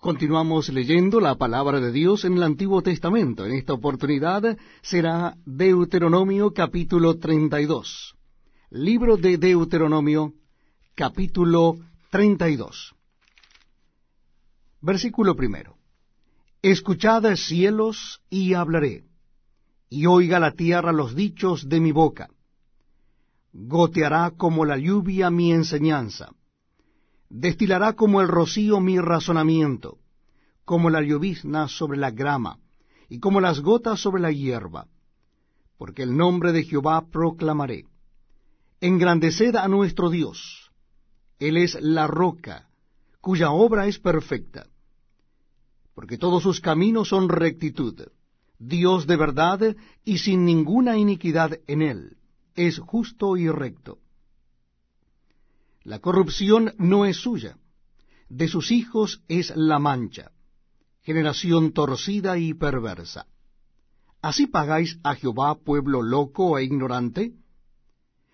Continuamos leyendo la palabra de Dios en el Antiguo Testamento. En esta oportunidad será Deuteronomio capítulo 32. Libro de Deuteronomio capítulo 32. Versículo primero. Escuchad cielos y hablaré, y oiga la tierra los dichos de mi boca. Goteará como la lluvia mi enseñanza Destilará como el rocío mi razonamiento, como la llovizna sobre la grama, y como las gotas sobre la hierba. Porque el nombre de Jehová proclamaré. Engrandeced a nuestro Dios. Él es la roca, cuya obra es perfecta. Porque todos sus caminos son rectitud. Dios de verdad y sin ninguna iniquidad en él. Es justo y recto. La corrupción no es suya, de sus hijos es la mancha, generación torcida y perversa. ¿Así pagáis a Jehová, pueblo loco e ignorante?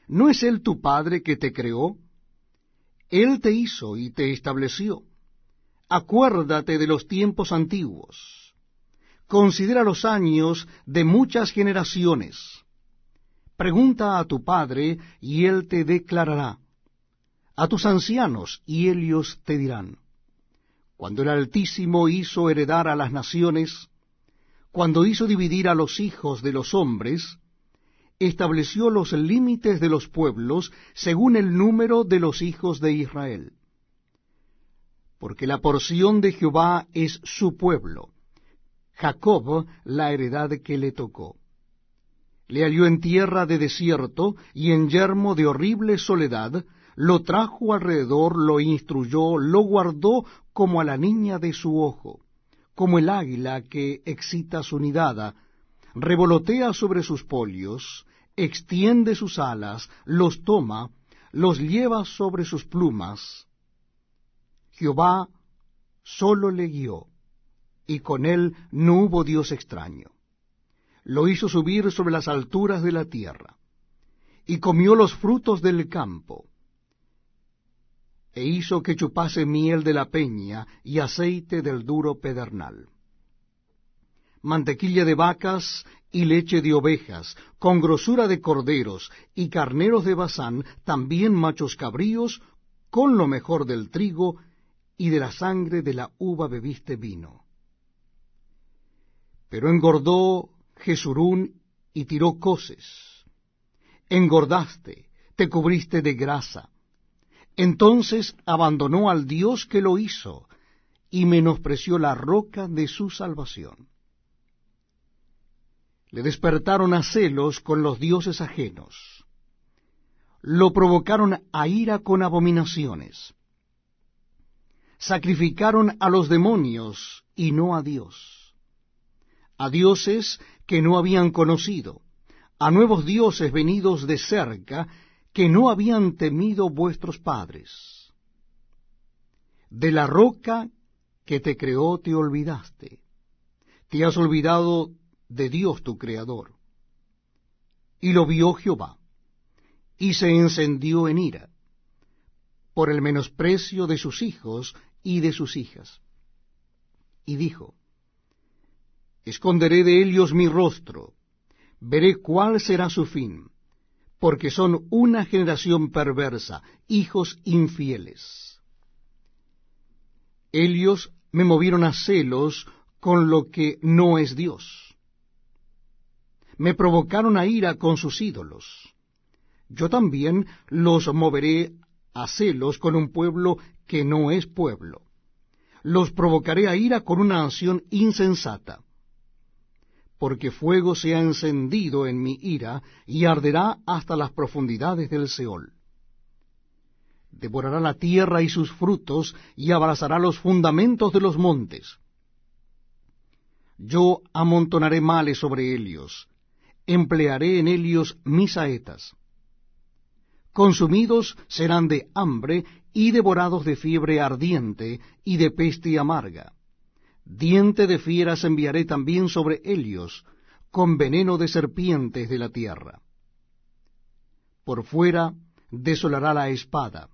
¿No es él tu padre que te creó? Él te hizo y te estableció. Acuérdate de los tiempos antiguos. Considera los años de muchas generaciones. Pregunta a tu padre y él te declarará a tus ancianos, y ellos te dirán, cuando el Altísimo hizo heredar a las naciones, cuando hizo dividir a los hijos de los hombres, estableció los límites de los pueblos según el número de los hijos de Israel. Porque la porción de Jehová es su pueblo, Jacob la heredad que le tocó. Le halló en tierra de desierto y en yermo de horrible soledad, lo trajo alrededor, lo instruyó, lo guardó como a la niña de su ojo, como el águila que excita su nidada, revolotea sobre sus polios, extiende sus alas, los toma, los lleva sobre sus plumas. Jehová solo le guió, y con él no hubo Dios extraño. Lo hizo subir sobre las alturas de la tierra, y comió los frutos del campo, e hizo que chupase miel de la peña y aceite del duro pedernal. Mantequilla de vacas y leche de ovejas, con grosura de corderos y carneros de bazán, también machos cabríos, con lo mejor del trigo y de la sangre de la uva bebiste vino. Pero engordó Jesurún y tiró coces. Engordaste, te cubriste de grasa entonces abandonó al Dios que lo hizo y menospreció la roca de su salvación. Le despertaron a celos con los dioses ajenos. Lo provocaron a ira con abominaciones. Sacrificaron a los demonios y no a Dios. A dioses que no habían conocido, a nuevos dioses venidos de cerca que no habían temido vuestros padres. De la roca que te creó te olvidaste. Te has olvidado de Dios tu Creador. Y lo vio Jehová, y se encendió en ira, por el menosprecio de sus hijos y de sus hijas. Y dijo, Esconderé de ellos mi rostro, veré cuál será su fin porque son una generación perversa, hijos infieles. Ellos me movieron a celos con lo que no es Dios. Me provocaron a ira con sus ídolos. Yo también los moveré a celos con un pueblo que no es pueblo. Los provocaré a ira con una nación insensata porque fuego se ha encendido en mi ira, y arderá hasta las profundidades del Seol. Devorará la tierra y sus frutos, y abrazará los fundamentos de los montes. Yo amontonaré males sobre ellos, emplearé en ellos mis saetas. Consumidos serán de hambre y devorados de fiebre ardiente y de peste amarga Diente de fieras enviaré también sobre ellos, con veneno de serpientes de la tierra. Por fuera desolará la espada,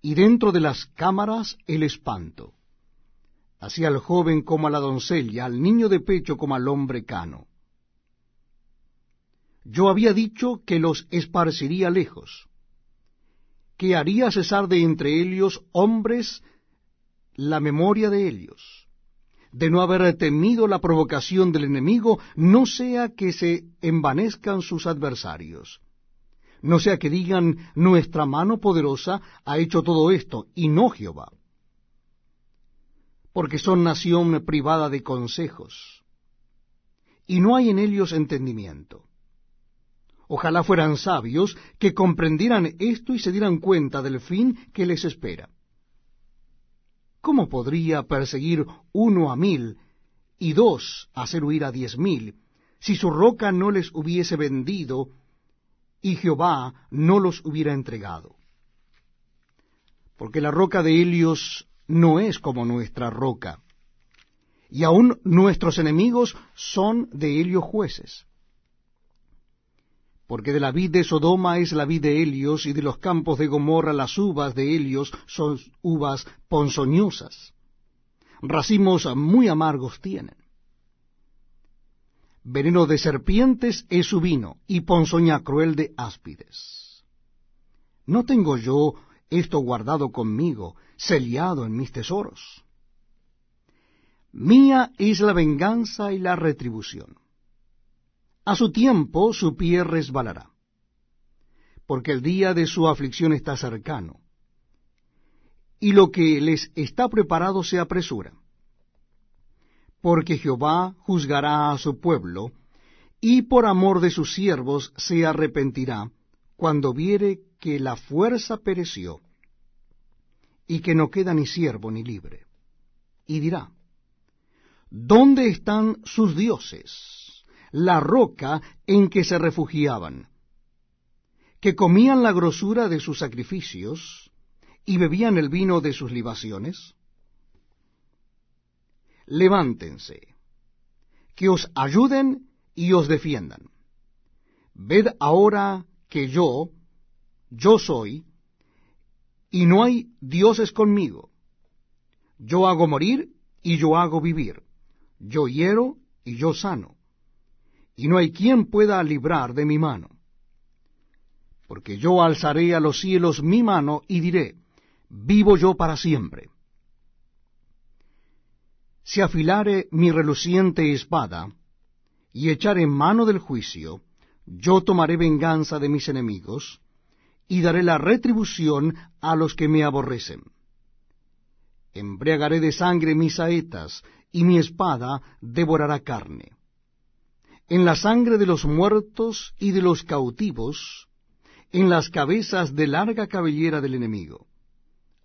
y dentro de las cámaras el espanto. Así al joven como a la doncella, al niño de pecho como al hombre cano. Yo había dicho que los esparciría lejos, que haría cesar de entre ellos hombres la memoria de ellos de no haber temido la provocación del enemigo, no sea que se envanezcan sus adversarios. No sea que digan, nuestra mano poderosa ha hecho todo esto, y no Jehová. Porque son nación privada de consejos, y no hay en ellos entendimiento. Ojalá fueran sabios que comprendieran esto y se dieran cuenta del fin que les espera. ¿cómo podría perseguir uno a mil y dos hacer huir a diez mil, si su roca no les hubiese vendido y Jehová no los hubiera entregado? Porque la roca de Helios no es como nuestra roca, y aun nuestros enemigos son de Helios jueces. Porque de la vid de Sodoma es la vid de Helios, y de los campos de Gomorra las uvas de Helios son uvas ponzoñosas. Racimos muy amargos tienen. Veneno de serpientes es su vino, y ponzoña cruel de áspides. ¿No tengo yo esto guardado conmigo, sellado en mis tesoros? Mía es la venganza y la retribución. A su tiempo su pie resbalará, porque el día de su aflicción está cercano, y lo que les está preparado se apresura. Porque Jehová juzgará a su pueblo, y por amor de sus siervos se arrepentirá cuando viere que la fuerza pereció, y que no queda ni siervo ni libre. Y dirá, ¿dónde están sus dioses? la roca en que se refugiaban, que comían la grosura de sus sacrificios y bebían el vino de sus libaciones? Levántense, que os ayuden y os defiendan. Ved ahora que yo, yo soy, y no hay dioses conmigo. Yo hago morir y yo hago vivir. Yo hiero y yo sano y no hay quien pueda librar de mi mano. Porque yo alzaré a los cielos mi mano y diré, vivo yo para siempre. Si afilare mi reluciente espada, y echaré mano del juicio, yo tomaré venganza de mis enemigos, y daré la retribución a los que me aborrecen. Embriagaré de sangre mis saetas, y mi espada devorará carne en la sangre de los muertos y de los cautivos, en las cabezas de larga cabellera del enemigo.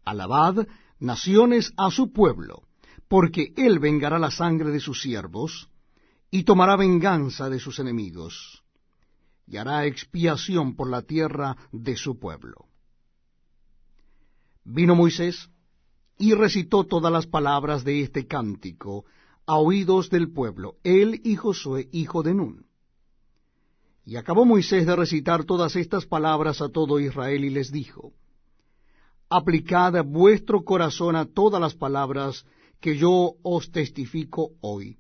Alabad, naciones, a su pueblo, porque él vengará la sangre de sus siervos, y tomará venganza de sus enemigos, y hará expiación por la tierra de su pueblo. Vino Moisés, y recitó todas las palabras de este cántico a oídos del pueblo, él y Josué, hijo de Nun. Y acabó Moisés de recitar todas estas palabras a todo Israel y les dijo, Aplicad vuestro corazón a todas las palabras que yo os testifico hoy,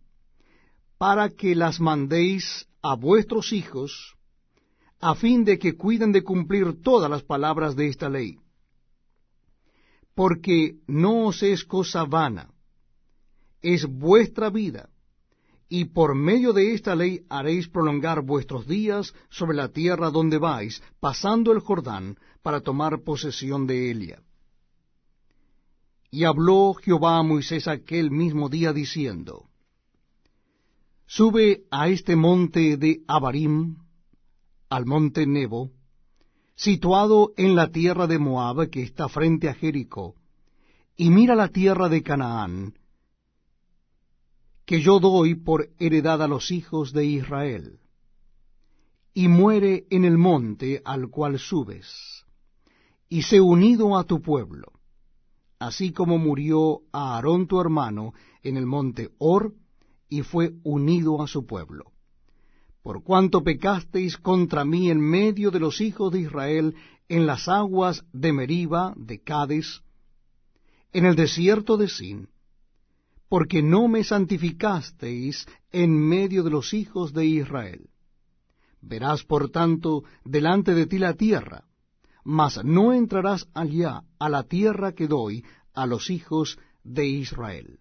para que las mandéis a vuestros hijos, a fin de que cuiden de cumplir todas las palabras de esta ley. Porque no os es cosa vana es vuestra vida, y por medio de esta ley haréis prolongar vuestros días sobre la tierra donde vais, pasando el Jordán, para tomar posesión de ella. Y habló Jehová a Moisés aquel mismo día diciendo, Sube a este monte de Abarim, al monte Nebo, situado en la tierra de Moab que está frente a Jericó, y mira la tierra de Canaán, que yo doy por heredad a los hijos de Israel. Y muere en el monte al cual subes, y sé unido a tu pueblo, así como murió a Aarón tu hermano en el monte Hor, y fue unido a su pueblo. Por cuanto pecasteis contra mí en medio de los hijos de Israel en las aguas de Meriba, de Cádiz, en el desierto de Sin, porque no me santificasteis en medio de los hijos de Israel. Verás, por tanto, delante de ti la tierra, mas no entrarás allá a la tierra que doy a los hijos de Israel.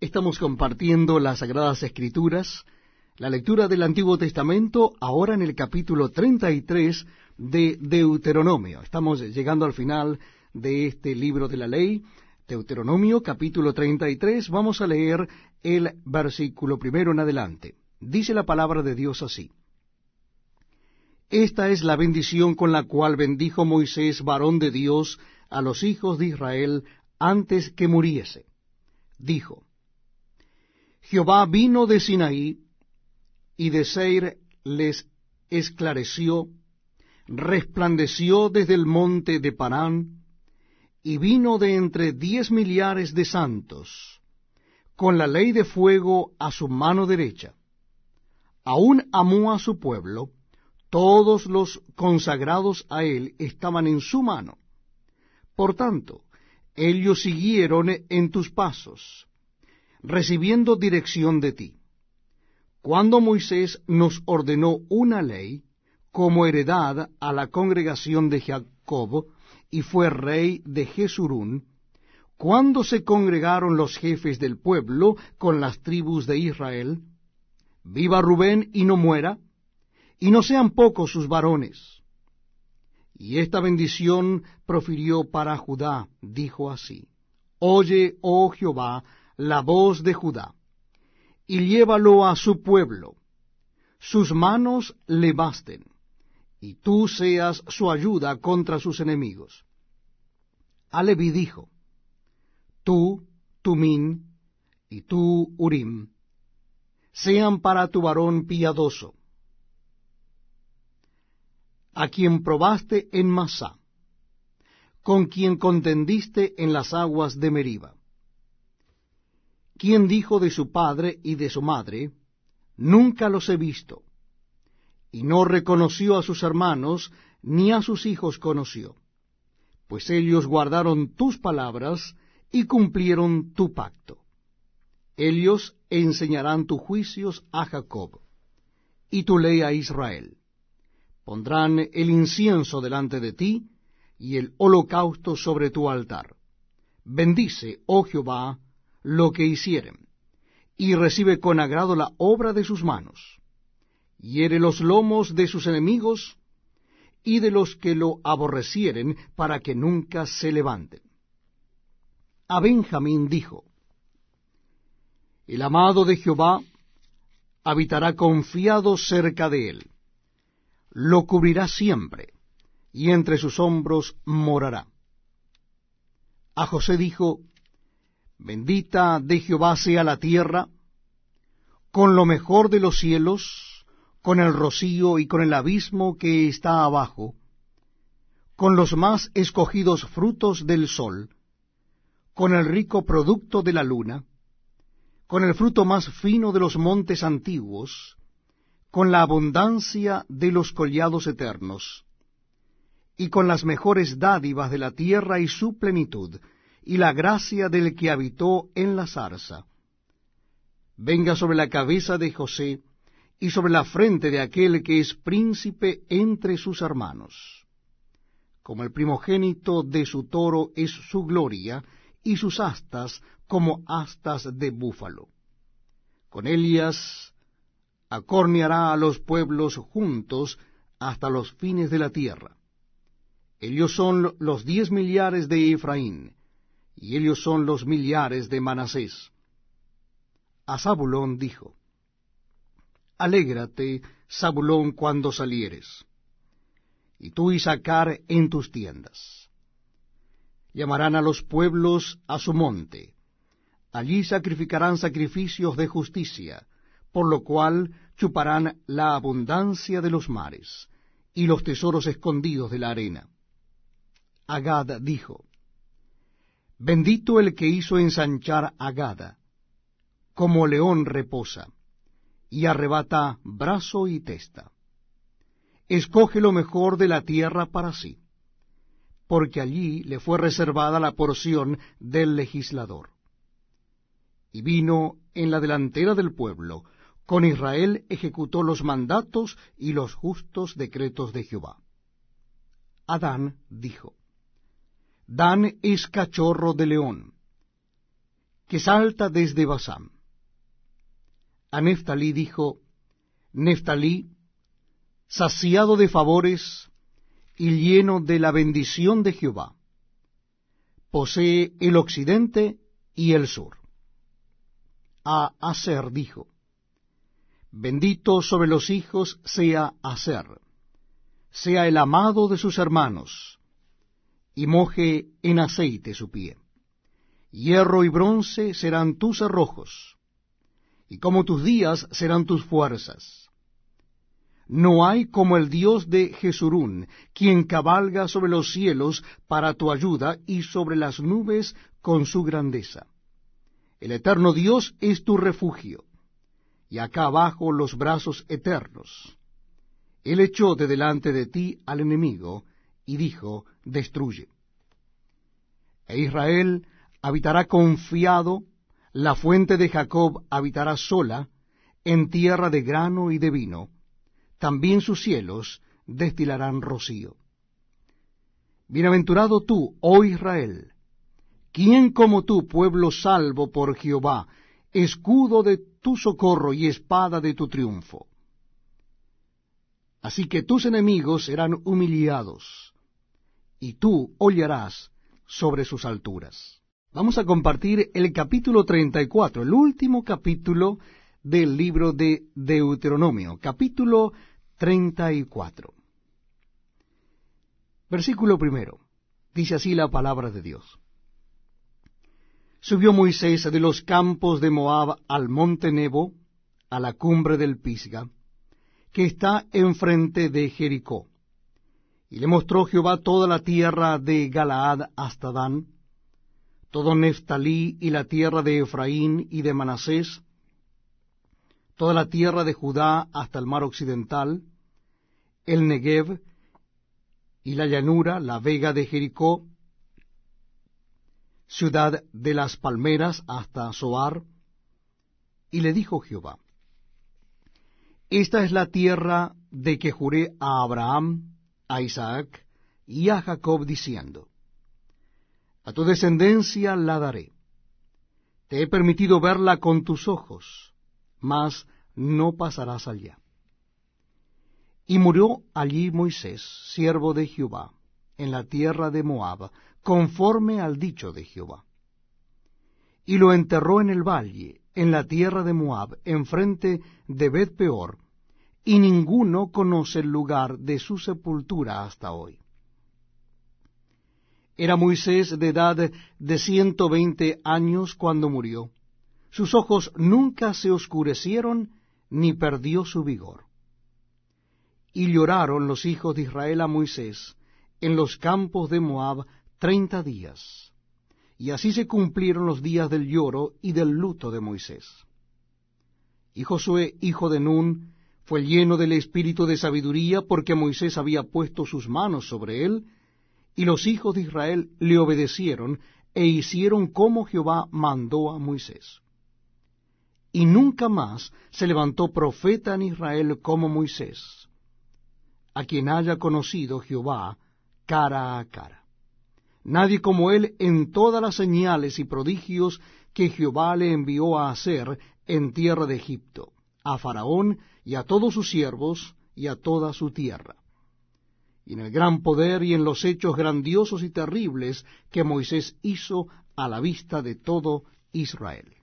Estamos compartiendo las Sagradas Escrituras, la lectura del Antiguo Testamento, ahora en el capítulo 33 de Deuteronomio. Estamos llegando al final de este libro de la ley, Deuteronomio capítulo 33, vamos a leer el versículo primero en adelante. Dice la palabra de Dios así. Esta es la bendición con la cual bendijo Moisés, varón de Dios, a los hijos de Israel antes que muriese. Dijo, Jehová vino de Sinaí, y de Seir les esclareció, resplandeció desde el monte de Parán, y vino de entre diez millares de santos, con la ley de fuego a su mano derecha. Aún amó a su pueblo, todos los consagrados a él estaban en su mano. Por tanto, ellos siguieron en tus pasos, recibiendo dirección de ti. Cuando Moisés nos ordenó una ley como heredad a la congregación de Jacob, y fue rey de Jesurún, cuando se congregaron los jefes del pueblo con las tribus de Israel, viva Rubén y no muera, y no sean pocos sus varones. Y esta bendición profirió para Judá, dijo así, Oye, oh Jehová, la voz de Judá, y llévalo a su pueblo, sus manos le basten y tú seas su ayuda contra sus enemigos. Alevi dijo, Tú, Tumín, y tú, Urim, sean para tu varón piadoso, a quien probaste en Masá, con quien contendiste en las aguas de Meriba, quien dijo de su padre y de su madre, Nunca los he visto y no reconoció a sus hermanos, ni a sus hijos conoció. Pues ellos guardaron tus palabras y cumplieron tu pacto. Ellos enseñarán tus juicios a Jacob y tu ley a Israel. Pondrán el incienso delante de ti y el holocausto sobre tu altar. Bendice, oh Jehová, lo que hicieren, y recibe con agrado la obra de sus manos hiere los lomos de sus enemigos y de los que lo aborrecieren para que nunca se levanten. A Benjamín dijo, El amado de Jehová habitará confiado cerca de él, lo cubrirá siempre, y entre sus hombros morará. A José dijo, Bendita de Jehová sea la tierra, con lo mejor de los cielos, con el rocío y con el abismo que está abajo, con los más escogidos frutos del sol, con el rico producto de la luna, con el fruto más fino de los montes antiguos, con la abundancia de los collados eternos, y con las mejores dádivas de la tierra y su plenitud, y la gracia del que habitó en la zarza. Venga sobre la cabeza de José y sobre la frente de aquel que es príncipe entre sus hermanos. Como el primogénito de su toro es su gloria, y sus astas como astas de búfalo. Con ellas acorneará a los pueblos juntos hasta los fines de la tierra. Ellos son los diez millares de Efraín, y ellos son los millares de Manasés. A Zabulón dijo, alégrate, Zabulón, cuando salieres, y tú, sacar en tus tiendas. Llamarán a los pueblos a su monte, allí sacrificarán sacrificios de justicia, por lo cual chuparán la abundancia de los mares, y los tesoros escondidos de la arena. Agada dijo, Bendito el que hizo ensanchar Agada, como león reposa y arrebata brazo y testa. Escoge lo mejor de la tierra para sí, porque allí le fue reservada la porción del legislador. Y vino en la delantera del pueblo, con Israel ejecutó los mandatos y los justos decretos de Jehová. Adán dijo, Dan es cachorro de león, que salta desde Basán a Neftalí dijo, Neftalí, saciado de favores y lleno de la bendición de Jehová, posee el occidente y el sur. A Aser dijo, Bendito sobre los hijos sea Aser, sea el amado de sus hermanos, y moje en aceite su pie. Hierro y bronce serán tus arrojos y como tus días serán tus fuerzas. No hay como el Dios de Jesurún, quien cabalga sobre los cielos para tu ayuda y sobre las nubes con su grandeza. El eterno Dios es tu refugio, y acá abajo los brazos eternos. Él echó de delante de ti al enemigo, y dijo, destruye. E Israel habitará confiado, la fuente de Jacob habitará sola, en tierra de grano y de vino, también sus cielos destilarán rocío. Bienaventurado tú, oh Israel, ¿quién como tú, pueblo salvo por Jehová, escudo de tu socorro y espada de tu triunfo? Así que tus enemigos serán humillados, y tú hollarás sobre sus alturas. Vamos a compartir el capítulo 34, el último capítulo del libro de Deuteronomio, capítulo 34. Versículo primero. Dice así la palabra de Dios. Subió Moisés de los campos de Moab al monte Nebo, a la cumbre del Pisga, que está enfrente de Jericó. Y le mostró Jehová toda la tierra de Galaad hasta Dan, todo Neftalí y la tierra de Efraín y de Manasés, toda la tierra de Judá hasta el mar occidental, el Negev y la llanura, la vega de Jericó, ciudad de las palmeras hasta Soar. y le dijo Jehová, Esta es la tierra de que juré a Abraham, a Isaac y a Jacob diciendo, a tu descendencia la daré. Te he permitido verla con tus ojos, mas no pasarás allá. Y murió allí Moisés, siervo de Jehová, en la tierra de Moab, conforme al dicho de Jehová. Y lo enterró en el valle, en la tierra de Moab, enfrente de Bet Peor, y ninguno conoce el lugar de su sepultura hasta hoy. Era Moisés de edad de ciento veinte años cuando murió. Sus ojos nunca se oscurecieron ni perdió su vigor. Y lloraron los hijos de Israel a Moisés en los campos de Moab treinta días. Y así se cumplieron los días del lloro y del luto de Moisés. Y Josué, hijo de Nun, fue lleno del espíritu de sabiduría porque Moisés había puesto sus manos sobre él, y los hijos de Israel le obedecieron e hicieron como Jehová mandó a Moisés. Y nunca más se levantó profeta en Israel como Moisés, a quien haya conocido Jehová cara a cara. Nadie como él en todas las señales y prodigios que Jehová le envió a hacer en tierra de Egipto, a Faraón y a todos sus siervos y a toda su tierra y en el gran poder y en los hechos grandiosos y terribles que Moisés hizo a la vista de todo Israel.